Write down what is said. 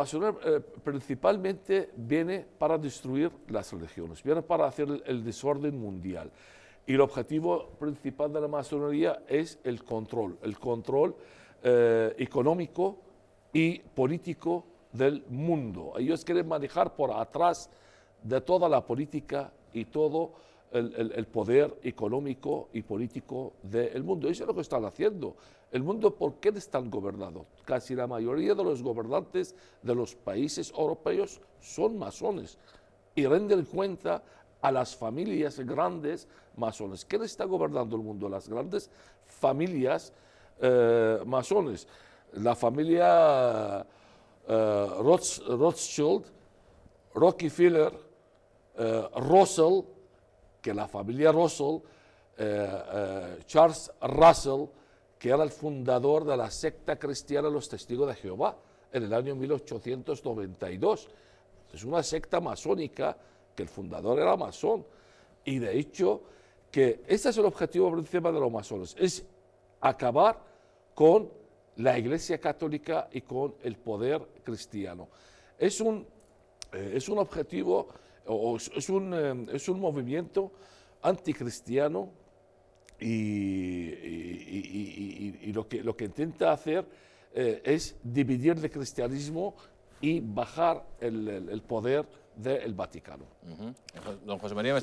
La masonería eh, principalmente viene para destruir las religiones, viene para hacer el, desorden mundial. Y el objetivo principal de la masonería es el control, el control eh, económico y político del mundo. Ellos quieren manejar por atrás de toda la política y todo el, poder económico y político del mundo. Eso es lo que están haciendo. El mundo, ¿por qué están gobernado? Casi la mayoría de los gobernantes de los países europeos son masones y renden cuenta a las familias grandes masones. ¿Quién está gobernando el mundo? Las grandes familias eh, masones. La familia eh, Rothschild, Rockefeller, eh, Russell, que la familia Russell, eh, eh, Charles Russell, que era el fundador de la secta cristiana Los Testigos de Jehová en el año 1892. Es una secta masónica que el fundador era masón. Y de hecho, que ese es el objetivo principal de los masones, es acabar con la Iglesia Católica y con el poder cristiano. Es un, eh, es un objetivo es, un, eh, es un movimiento anticristiano y, lo, que, lo que intenta hacer eh, es dividir el cristianismo y bajar el, el poder del Vaticano. Don José María me